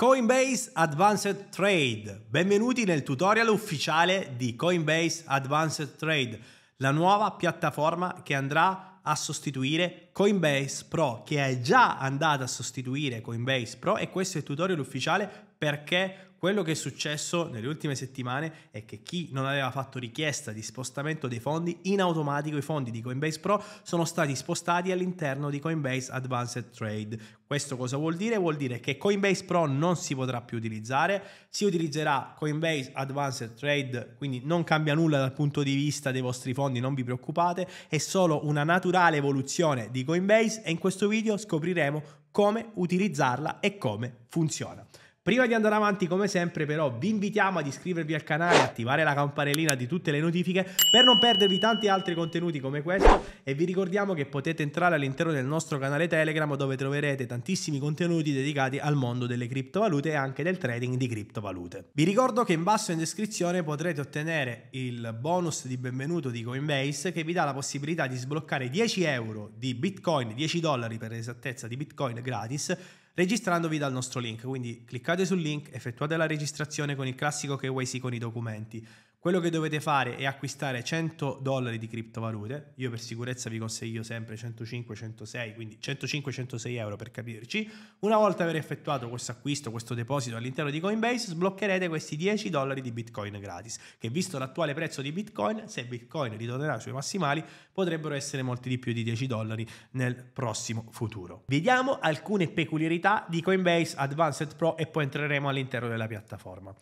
Coinbase Advanced Trade. Benvenuti nel tutorial ufficiale di Coinbase Advanced Trade, la nuova piattaforma che andrà a sostituire Coinbase Pro, che è già andata a sostituire Coinbase Pro e questo è il tutorial ufficiale perché quello che è successo nelle ultime settimane è che chi non aveva fatto richiesta di spostamento dei fondi, in automatico i fondi di Coinbase Pro sono stati spostati all'interno di Coinbase Advanced Trade. Questo cosa vuol dire? Vuol dire che Coinbase Pro non si potrà più utilizzare, si utilizzerà Coinbase Advanced Trade, quindi non cambia nulla dal punto di vista dei vostri fondi, non vi preoccupate, è solo una naturale evoluzione di Coinbase e in questo video scopriremo come utilizzarla e come funziona. Prima di andare avanti, come sempre, però, vi invitiamo ad iscrivervi al canale, attivare la campanellina di tutte le notifiche per non perdervi tanti altri contenuti come questo. E vi ricordiamo che potete entrare all'interno del nostro canale Telegram, dove troverete tantissimi contenuti dedicati al mondo delle criptovalute e anche del trading di criptovalute. Vi ricordo che in basso in descrizione potrete ottenere il bonus di benvenuto di Coinbase che vi dà la possibilità di sbloccare 10 euro di Bitcoin, 10 dollari per esattezza di Bitcoin gratis registrandovi dal nostro link. Quindi cliccate sul link, effettuate la registrazione con il classico KYC con i documenti. Quello che dovete fare è acquistare 100 dollari di criptovalute. Io per sicurezza vi consiglio sempre 105, 106, quindi 105, 106 euro per capirci. Una volta aver effettuato questo acquisto, questo deposito all'interno di Coinbase, sbloccherete questi 10 dollari di Bitcoin gratis, che visto l'attuale prezzo di Bitcoin, se Bitcoin ritornerà sui massimali, potrebbero essere molti di più di 10 dollari nel prossimo futuro. Vediamo alcune peculiarità di Coinbase Advanced Pro e poi entreremo all'interno della piattaforma.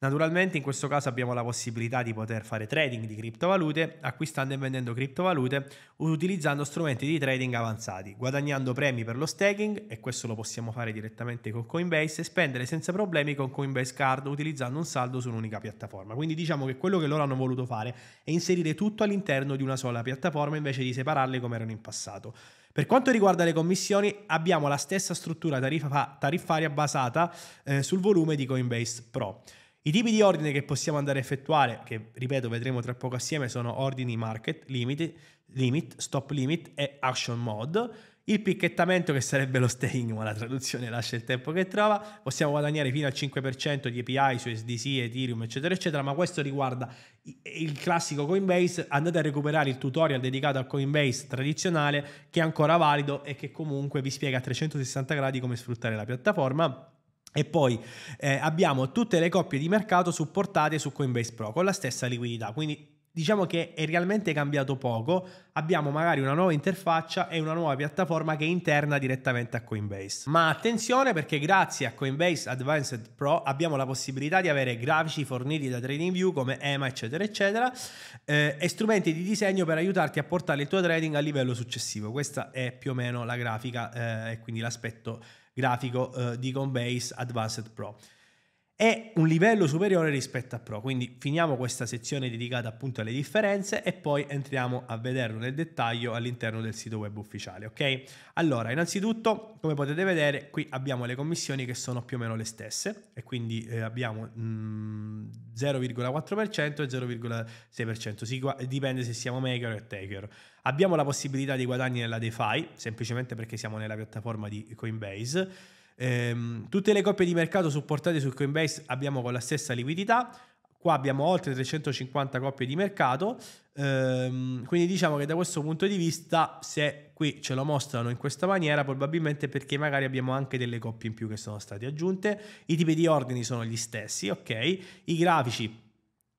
Naturalmente in questo caso abbiamo la possibilità di poter fare trading di criptovalute acquistando e vendendo criptovalute utilizzando strumenti di trading avanzati, guadagnando premi per lo staking e questo lo possiamo fare direttamente con Coinbase e spendere senza problemi con Coinbase Card utilizzando un saldo su un'unica piattaforma. Quindi diciamo che quello che loro hanno voluto fare è inserire tutto all'interno di una sola piattaforma invece di separarle come erano in passato. Per quanto riguarda le commissioni, abbiamo la stessa struttura tariffa- tariffaria basata eh, sul volume di Coinbase Pro. I tipi di ordine che possiamo andare a effettuare, che ripeto vedremo tra poco assieme, sono ordini market, limit, limit stop limit e action mode. Il picchettamento che sarebbe lo staying, ma la traduzione lascia il tempo che trova, possiamo guadagnare fino al 5% di API su SDC, Ethereum, eccetera, eccetera, ma questo riguarda il classico Coinbase, andate a recuperare il tutorial dedicato al Coinbase tradizionale che è ancora valido e che comunque vi spiega a 360 gradi come sfruttare la piattaforma. E poi eh, abbiamo tutte le coppie di mercato supportate su Coinbase Pro con la stessa liquidità, quindi diciamo che è realmente cambiato poco, abbiamo magari una nuova interfaccia e una nuova piattaforma che è interna direttamente a Coinbase. Ma attenzione perché grazie a Coinbase Advanced Pro abbiamo la possibilità di avere grafici forniti da TradingView come EMA eccetera eccetera eh, e strumenti di disegno per aiutarti a portare il tuo trading a livello successivo. Questa è più o meno la grafica eh, e quindi l'aspetto grafico eh, di Coinbase Advanced Pro è un livello superiore rispetto a Pro. Quindi finiamo questa sezione dedicata appunto alle differenze e poi entriamo a vederlo nel dettaglio all'interno del sito web ufficiale, ok? Allora, innanzitutto, come potete vedere, qui abbiamo le commissioni che sono più o meno le stesse e quindi eh, abbiamo 0,4% mm, e 0,6%, si, dipende se siamo maker o taker. Abbiamo la possibilità di guadagni nella DeFi, semplicemente perché siamo nella piattaforma di Coinbase Ehm, tutte le coppie di mercato supportate su Coinbase abbiamo con la stessa liquidità. Qua abbiamo oltre 350 coppie di mercato, ehm, quindi diciamo che da questo punto di vista, se qui ce lo mostrano in questa maniera, probabilmente perché magari abbiamo anche delle coppie in più che sono state aggiunte, i tipi di ordini sono gli stessi, ok? I grafici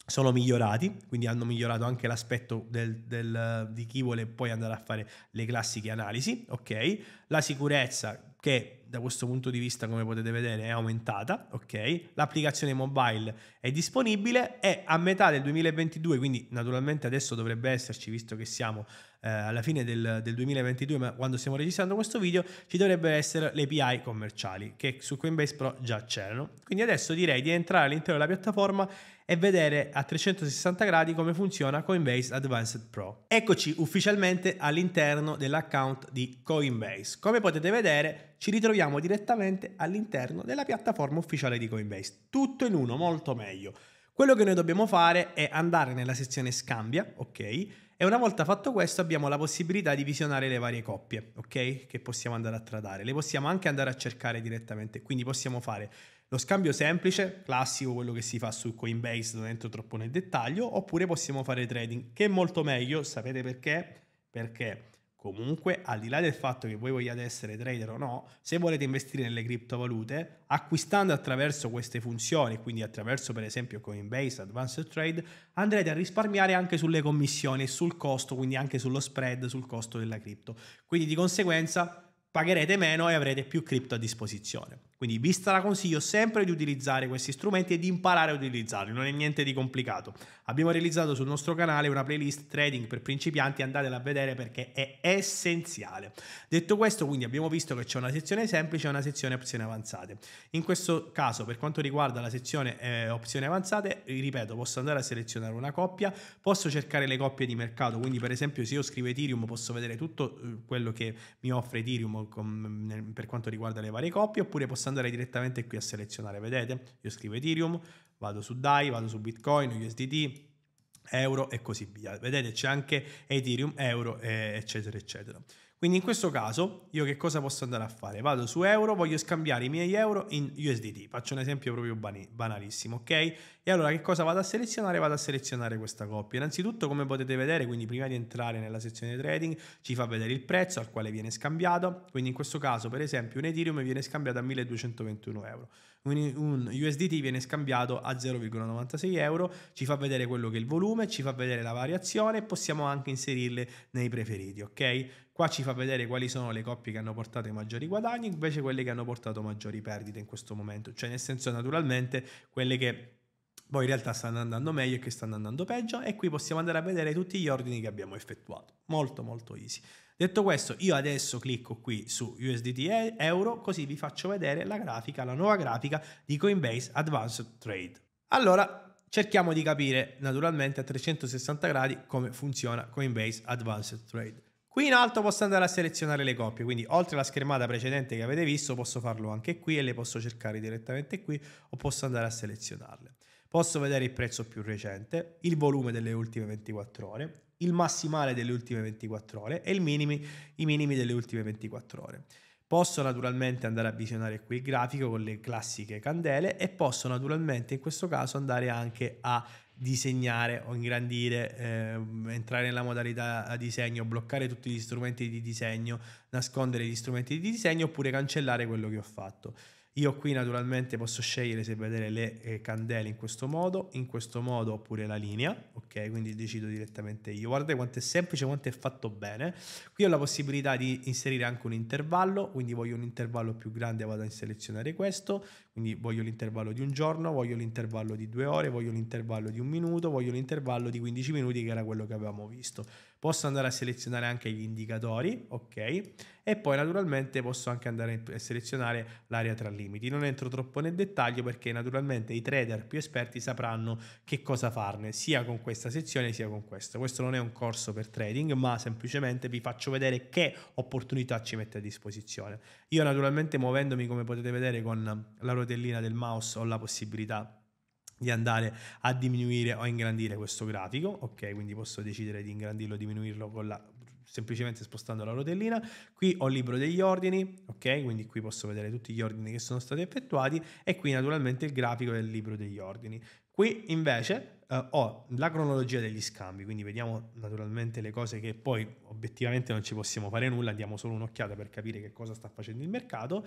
sono migliorati, quindi hanno migliorato anche l'aspetto del, del, di chi vuole poi andare a fare le classiche analisi, ok? La sicurezza che da questo punto di vista, come potete vedere, è aumentata, ok? L'applicazione mobile è disponibile e a metà del 2022, quindi naturalmente adesso dovrebbe esserci, visto che siamo eh, alla fine del, del, 2022, ma quando stiamo registrando questo video, ci dovrebbero essere le API commerciali che su Coinbase Pro già c'erano. Quindi adesso direi di entrare all'interno della piattaforma e vedere a 360 gradi come funziona Coinbase Advanced Pro. Eccoci ufficialmente all'interno dell'account di Coinbase. Come potete vedere ci ritroviamo direttamente all'interno della piattaforma ufficiale di Coinbase. Tutto in uno, molto meglio. Quello che noi dobbiamo fare è andare nella sezione scambia, ok? E una volta fatto questo abbiamo la possibilità di visionare le varie coppie, ok? Che possiamo andare a tradare. Le possiamo anche andare a cercare direttamente, quindi possiamo fare lo scambio semplice, classico, quello che si fa su Coinbase, non entro troppo nel dettaglio, oppure possiamo fare trading, che è molto meglio, sapete perché? Perché comunque, al di là del fatto che voi vogliate essere trader o no, se volete investire nelle criptovalute, acquistando attraverso queste funzioni, quindi attraverso per esempio Coinbase, Advanced Trade, andrete a risparmiare anche sulle commissioni e sul costo, quindi anche sullo spread, sul costo della cripto. Quindi di conseguenza pagherete meno e avrete più cripto a disposizione. Quindi vi straconsiglio sempre di utilizzare questi strumenti e di imparare a utilizzarli, non è niente di complicato. Abbiamo realizzato sul nostro canale una playlist trading per principianti, andatela a vedere perché è essenziale. Detto questo, quindi abbiamo visto che c'è una sezione semplice e una sezione opzioni avanzate. In questo caso, per quanto riguarda la sezione eh, opzioni avanzate, ripeto, posso andare a selezionare una coppia, posso cercare le coppie di mercato, quindi per esempio se io scrivo Ethereum posso vedere tutto eh, quello che mi offre Ethereum con, mm, per quanto riguarda le varie coppie, oppure posso andare direttamente qui a selezionare, vedete? Io scrivo Ethereum, vado su DAI, vado su Bitcoin, USDT, euro e così via. Vedete c'è anche Ethereum, euro, eh, eccetera, eccetera. Quindi in questo caso io che cosa posso andare a fare? Vado su euro, voglio scambiare i miei euro in USDT, faccio un esempio proprio banalissimo, ok? E allora che cosa vado a selezionare? Vado a selezionare questa coppia. Innanzitutto come potete vedere, quindi prima di entrare nella sezione trading ci fa vedere il prezzo al quale viene scambiato, quindi in questo caso per esempio un Ethereum viene scambiato a 1221 euro, quindi un USDT viene scambiato a 0,96 euro, ci fa vedere quello che è il volume, ci fa vedere la variazione e possiamo anche inserirle nei preferiti, ok? Qua ci fa vedere quali sono le coppie che hanno portato i maggiori guadagni, invece quelle che hanno portato maggiori perdite in questo momento, cioè nel senso naturalmente quelle che poi in realtà stanno andando meglio e che stanno andando peggio e qui possiamo andare a vedere tutti gli ordini che abbiamo effettuato. Molto molto easy. Detto questo, io adesso clicco qui su USDT Euro così vi faccio vedere la grafica, la nuova grafica di Coinbase Advanced Trade. Allora, cerchiamo di capire naturalmente a 360 gradi come funziona Coinbase Advanced Trade. Qui in alto posso andare a selezionare le coppie, quindi oltre alla schermata precedente che avete visto posso farlo anche qui e le posso cercare direttamente qui o posso andare a selezionarle. Posso vedere il prezzo più recente, il volume delle ultime 24 ore, il massimale delle ultime 24 ore e minimi, i minimi delle ultime 24 ore. Posso naturalmente andare a visionare qui il grafico con le classiche candele e posso naturalmente in questo caso andare anche a disegnare o ingrandire, eh, entrare nella modalità disegno, bloccare tutti gli strumenti di disegno, nascondere gli strumenti di disegno oppure cancellare quello che ho fatto. Io qui naturalmente posso scegliere se vedere le eh, candele in questo modo, in questo modo oppure la linea, ok? Quindi decido direttamente io. Guardate quanto è semplice, quanto è fatto bene. Qui ho la possibilità di inserire anche un intervallo, quindi voglio un intervallo più grande, vado a selezionare questo, quindi voglio l'intervallo di un giorno, voglio l'intervallo di due ore, voglio l'intervallo di un minuto, voglio l'intervallo di 15 minuti che era quello che avevamo visto. Posso andare a selezionare anche gli indicatori, ok? E poi naturalmente posso anche andare a selezionare l'area tra limiti. Non entro troppo nel dettaglio perché naturalmente i trader più esperti sapranno che cosa farne, sia con questa sezione sia con questo. Questo non è un corso per trading, ma semplicemente vi faccio vedere che opportunità ci mette a disposizione. Io naturalmente muovendomi, come potete vedere, con la rotellina del mouse ho la possibilità di andare a diminuire o ingrandire questo grafico, ok? Quindi posso decidere di ingrandirlo o diminuirlo con la semplicemente spostando la rotellina. Qui ho il libro degli ordini, ok? Quindi qui posso vedere tutti gli ordini che sono stati effettuati e qui naturalmente il grafico del libro degli ordini. Qui invece eh, ho la cronologia degli scambi, quindi vediamo naturalmente le cose che poi obiettivamente non ci possiamo fare nulla, diamo solo un'occhiata per capire che cosa sta facendo il mercato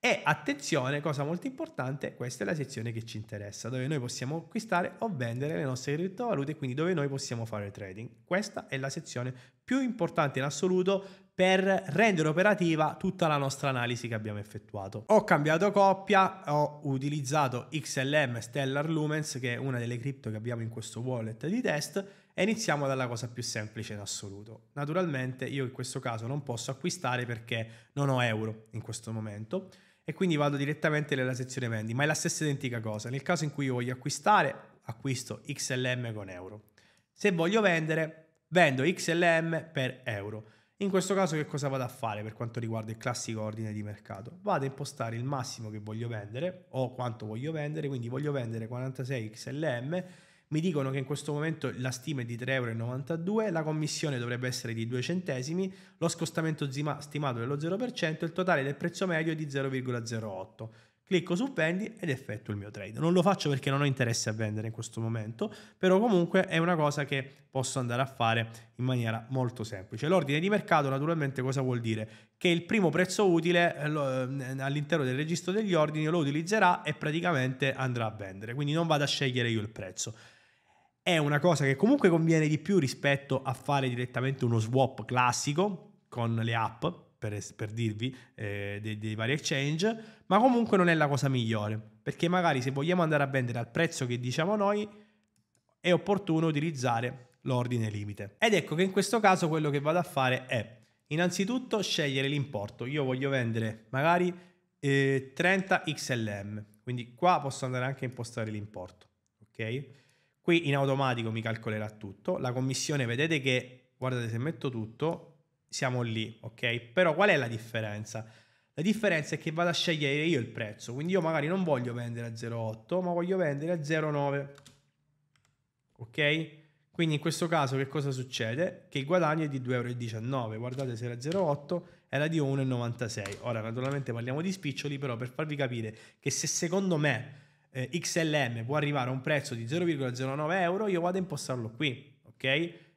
e attenzione, cosa molto importante, questa è la sezione che ci interessa, dove noi possiamo acquistare o vendere le nostre criptovalute, quindi dove noi possiamo fare trading. Questa è la sezione più importante in assoluto per rendere operativa tutta la nostra analisi che abbiamo effettuato. Ho cambiato coppia, ho utilizzato XLM Stellar Lumens, che è una delle cripto che abbiamo in questo wallet di test, e iniziamo dalla cosa più semplice in assoluto. Naturalmente io in questo caso non posso acquistare perché non ho euro in questo momento e quindi vado direttamente nella sezione vendi, ma è la stessa identica cosa. Nel caso in cui io voglio acquistare, acquisto XLM con euro. Se voglio vendere, vendo XLM per euro. In questo caso che cosa vado a fare per quanto riguarda il classico ordine di mercato? Vado a impostare il massimo che voglio vendere o quanto voglio vendere, quindi voglio vendere 46 XLM mi dicono che in questo momento la stima è di 3,92 euro, la commissione dovrebbe essere di 2 centesimi, lo scostamento zima- stimato dello 0%, il totale del prezzo medio è di 0,08. Clicco su vendi ed effetto il mio trade. Non lo faccio perché non ho interesse a vendere in questo momento, però comunque è una cosa che posso andare a fare in maniera molto semplice. L'ordine di mercato naturalmente cosa vuol dire? Che il primo prezzo utile eh, ehm, all'interno del registro degli ordini lo utilizzerà e praticamente andrà a vendere, quindi non vado a scegliere io il prezzo è una cosa che comunque conviene di più rispetto a fare direttamente uno swap classico con le app, per, per dirvi, eh, dei, dei, vari exchange, ma comunque non è la cosa migliore, perché magari se vogliamo andare a vendere al prezzo che diciamo noi, è opportuno utilizzare l'ordine limite. Ed ecco che in questo caso quello che vado a fare è innanzitutto scegliere l'importo. Io voglio vendere magari eh, 30 XLM, quindi qua posso andare anche a impostare l'importo, ok? Qui in automatico mi calcolerà tutto. La commissione, vedete che, guardate se metto tutto, siamo lì, ok? Però qual è la differenza? La differenza è che vado a scegliere io il prezzo, quindi io magari non voglio vendere a 0,8, ma voglio vendere a 0,9, ok? Quindi in questo caso che cosa succede? Che il guadagno è di 2,19 euro, guardate se era 0,8 era di 1,96. Ora naturalmente parliamo di spiccioli, però per farvi capire che se secondo me eh, XLM può arrivare a un prezzo di 0,09 euro, io vado a impostarlo qui, ok?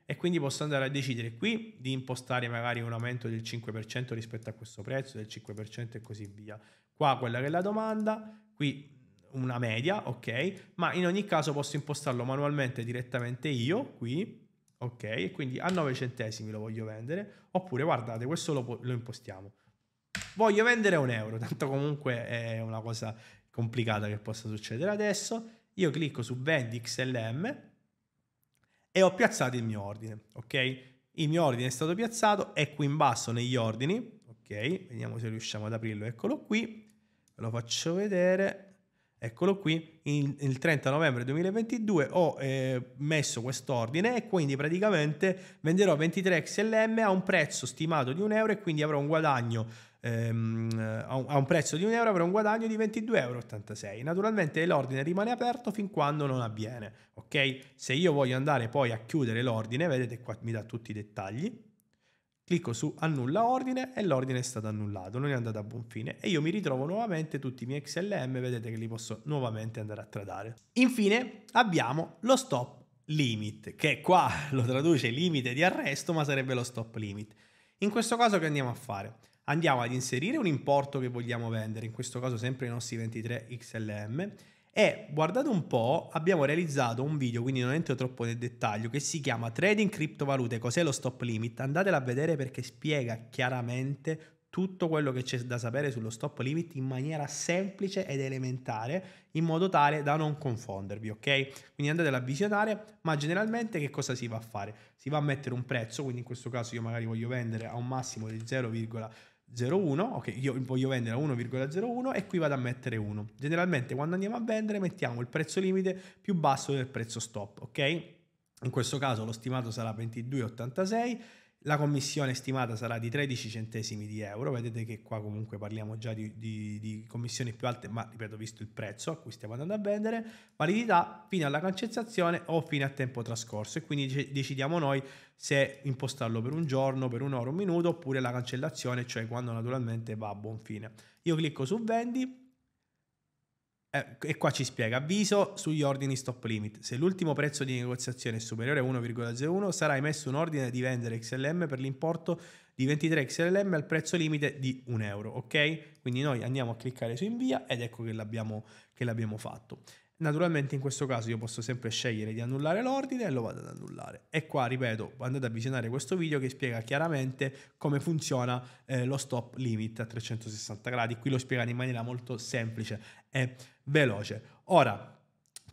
E quindi posso andare a decidere qui di impostare magari un aumento del 5% rispetto a questo prezzo, del 5% e così via. Qua quella che è la domanda, qui una media, ok? Ma in ogni caso posso impostarlo manualmente direttamente io, qui, ok? E Quindi a 9 centesimi lo voglio vendere, oppure guardate, questo lo, lo impostiamo. Voglio vendere un euro, tanto comunque è una cosa complicata che possa succedere adesso. Io clicco su vendi XLM e ho piazzato il mio ordine, ok? Il mio ordine è stato piazzato, è ecco qui in basso negli ordini, ok? Vediamo se riusciamo ad aprirlo, eccolo qui, ve lo faccio vedere. Eccolo qui, in, il 30 novembre 2022 ho eh, messo quest'ordine e quindi praticamente venderò 23 XLM a un prezzo stimato di 1 euro e quindi avrò un guadagno ehm, a un prezzo di 1 euro avrà un guadagno di 22,86 euro. Naturalmente l'ordine rimane aperto fin quando non avviene, ok? Se io voglio andare poi a chiudere l'ordine, vedete qua mi dà tutti i dettagli, clicco su annulla ordine e l'ordine è stato annullato, non è andato a buon fine e io mi ritrovo nuovamente tutti i miei XLM, vedete che li posso nuovamente andare a tradare. Infine abbiamo lo stop limit, che qua lo traduce limite di arresto, ma sarebbe lo stop limit. In questo caso che andiamo a fare? andiamo ad inserire un importo che vogliamo vendere, in questo caso sempre i nostri 23 XLM e guardate un po', abbiamo realizzato un video, quindi non entro troppo nel dettaglio, che si chiama Trading criptovalute, cos'è lo stop limit? Andatelo a vedere perché spiega chiaramente tutto quello che c'è da sapere sullo stop limit in maniera semplice ed elementare, in modo tale da non confondervi, ok? Quindi andatelo a visionare, ma generalmente che cosa si va a fare? Si va a mettere un prezzo, quindi in questo caso io magari voglio vendere a un massimo di 0,5 0,1, ok, io voglio vendere a 1,01 e qui vado a mettere 1. Generalmente quando andiamo a vendere mettiamo il prezzo limite più basso del prezzo stop, ok? In questo caso lo stimato sarà 22,86 la commissione stimata sarà di 13 centesimi di euro, vedete che qua comunque parliamo già di, di, di commissioni più alte, ma ripeto, visto il prezzo a cui stiamo andando a vendere, validità fino alla cancellazione o fino a tempo trascorso e quindi decidiamo noi se impostarlo per un giorno, per un'ora, un minuto oppure la cancellazione, cioè quando naturalmente va a buon fine. Io clicco su vendi, eh, e qua ci spiega, avviso sugli ordini stop limit. Se l'ultimo prezzo di negoziazione è superiore a 1,01 sarà emesso un ordine di vendere XLM per l'importo di 23 XLM al prezzo limite di 1 euro, ok? Quindi noi andiamo a cliccare su invia ed ecco che l'abbiamo, che l'abbiamo fatto. Naturalmente in questo caso io posso sempre scegliere di annullare l'ordine e lo vado ad annullare. E qua, ripeto, andate a visionare questo video che spiega chiaramente come funziona eh, lo stop limit a 360 gradi. Qui lo spiegate in maniera molto semplice è veloce. Ora,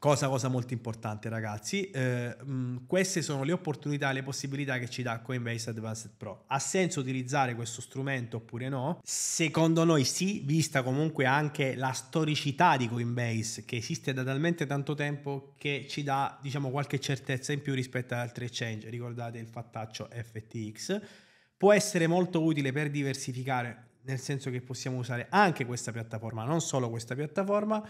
Cosa, cosa, molto importante ragazzi, eh, mh, mm, queste sono le opportunità, le possibilità che ci dà Coinbase Advanced Pro. Ha senso utilizzare questo strumento oppure no? Secondo noi sì, vista comunque anche la storicità di Coinbase che esiste da talmente tanto tempo che ci dà diciamo qualche certezza in più rispetto ad altri exchange, ricordate il fattaccio FTX. Può essere molto utile per diversificare nel senso che possiamo usare anche questa piattaforma, non solo questa piattaforma.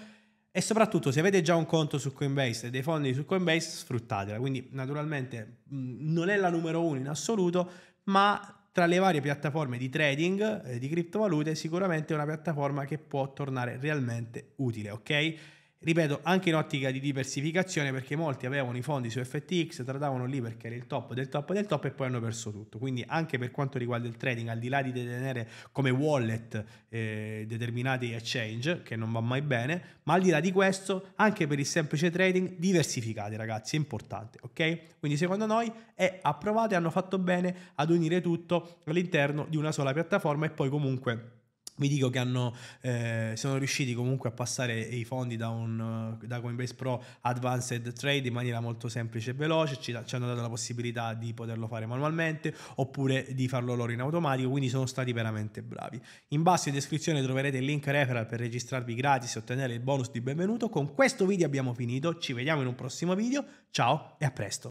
E soprattutto se avete già un conto su Coinbase e dei fondi su Coinbase, sfruttatela. Quindi naturalmente non è la numero uno in assoluto, ma tra le varie piattaforme di trading eh, di criptovalute sicuramente è una piattaforma che può tornare realmente utile, ok? ripeto, anche in ottica di diversificazione perché molti avevano i fondi su FTX, tradavano lì perché era il top del top del top e poi hanno perso tutto. Quindi anche per quanto riguarda il trading, al di là di detenere come wallet eh, determinati exchange, che non va mai bene, ma al di là di questo, anche per il semplice trading, diversificate ragazzi, è importante, ok? Quindi secondo noi è approvato e hanno fatto bene ad unire tutto all'interno di una sola piattaforma e poi comunque vi dico che hanno, eh, sono riusciti comunque a passare i fondi da, un, da, Coinbase Pro Advanced Trade in maniera molto semplice e veloce, ci, ci, hanno dato la possibilità di poterlo fare manualmente oppure di farlo loro in automatico, quindi sono stati veramente bravi. In basso in descrizione troverete il link referral per registrarvi gratis e ottenere il bonus di benvenuto. Con questo video abbiamo finito, ci vediamo in un prossimo video, ciao e a presto!